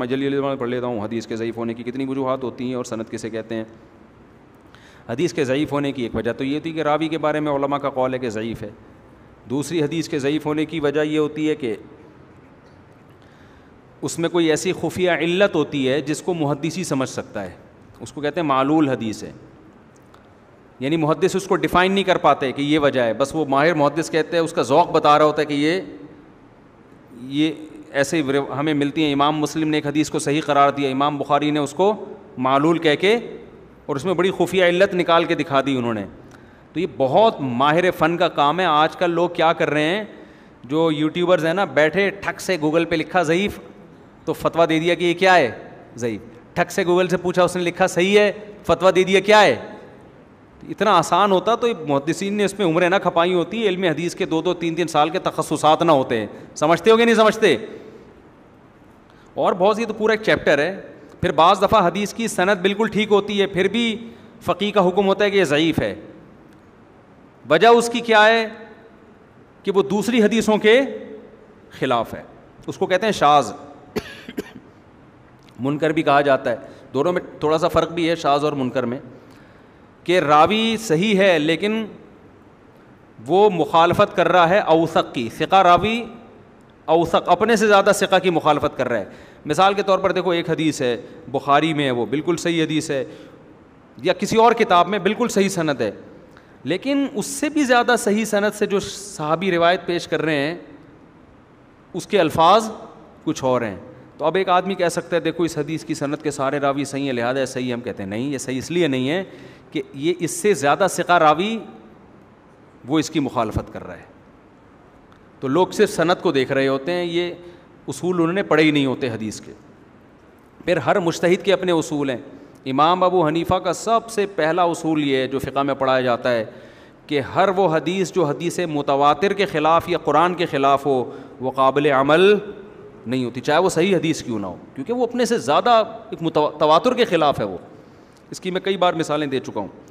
मैं जल्दी जल्दी पढ़ लेता हूँ हदीस के ज़यीफ़ होने की कितनी वजूहत होती हैं और सनत किसे कहते हैं हदीस के ज़यीफ़ होने की एक वजह तो ये थी कि रावी के बारे में ओलमा का कौल है कि ज़यीफ़ है दूसरी हदीस के ज़यीफ़ होने की वजह यह होती है कि उसमें कोई ऐसी खुफिया इल्लत होती है जिसको मुहदसी समझ सकता है उसको कहते हैं मालूल हदीस है यानी मुहदस उसको डिफ़ाइन नहीं कर पाते कि ये वजह है बस वो माहिर मुहदस कहते हैं उसका ओक़ बता रहा होता है कि ये ये ऐसे हमें मिलती हैं इमाम मुस्लिम ने एक हदीस को सही करार दिया इमाम बुखारी ने उसको मालूल कह के और उसमें बड़ी खुफिया इल्लत निकाल के दिखा दी उन्होंने तो ये बहुत माहिर फ़न का काम है आज कल लोग क्या कर रहे हैं जो यूट्यूबर्स हैं ना बैठे ठक से गूगल पर लिखा ज़यीफ़ तो फतवा दे दिया कि ये क्या है ज़यीफ़ ठक से गूगल से पूछा उसने लिखा सही है फतवा दे दिया क्या है इतना आसान होता तो मुहदसिन ने उसमें उम्रें ना खपाई होती इल्म हदीस के दो दो तीन तीन साल के तखससात ना होते हैं समझते होगे नहीं समझते और बहुत सी तो पूरा एक चैप्टर है फिर बज़ दफ़ा हदीस की सनत बिल्कुल ठीक होती है फिर भी फ़कीह का हुक्म होता है कि यह ज़यीफ़ है वजह उसकी क्या है कि वो दूसरी हदीसों के ख़िलाफ़ है उसको कहते हैं शाज मुनकर भी कहा जाता है दोनों में थोड़ा सा फ़र्क भी है शाज और मुनकर में कि रावी सही है लेकिन वो मुखालफत कर रहा है अवसक की सिका रावी अवसक अपने से ज़्यादा सिका की मुखालफत कर रहा है मिसाल के तौर पर देखो एक हदीस है बुखारी में है वो बिल्कुल सही हदीस है या किसी और किताब में बिल्कुल सही सनत है लेकिन उससे भी ज़्यादा सही सनत से जो साहबी रिवायत पेश कर रहे हैं उसके अल्फाज कुछ और हैं तो अब एक आदमी कह सकता है देखो इस हदीस की सनत के सारे रावी सही है लिहाजा सही है हम कहते हैं नहीं ये सही इसलिए नहीं है कि ये इससे ज़्यादा सिका रावी वो इसकी मुखालफत कर रहा है तो लोग सिर्फ सनत को देख रहे होते हैं ये उसूल उन्होंने पढ़े ही नहीं होते हदीस के फिर हर मुश्तहिद के अपने असूल हैं इमाम अबू हनीफ़ा का सबसे पहला उसूल ये है जो फ़िका में पढ़ाया जाता है कि हर वो हदीस जो हदीस मुतवातिर के ख़िलाफ़ या कुरान के ख़िलाफ़ हो वो काबिल अमल नहीं होती चाहे वो सही हदीस क्यों ना हो क्योंकि वो अपने से ज़्यादा एक तवातुर के ख़िलाफ़ है वो इसकी मैं कई बार मिसालें दे चुका हूँ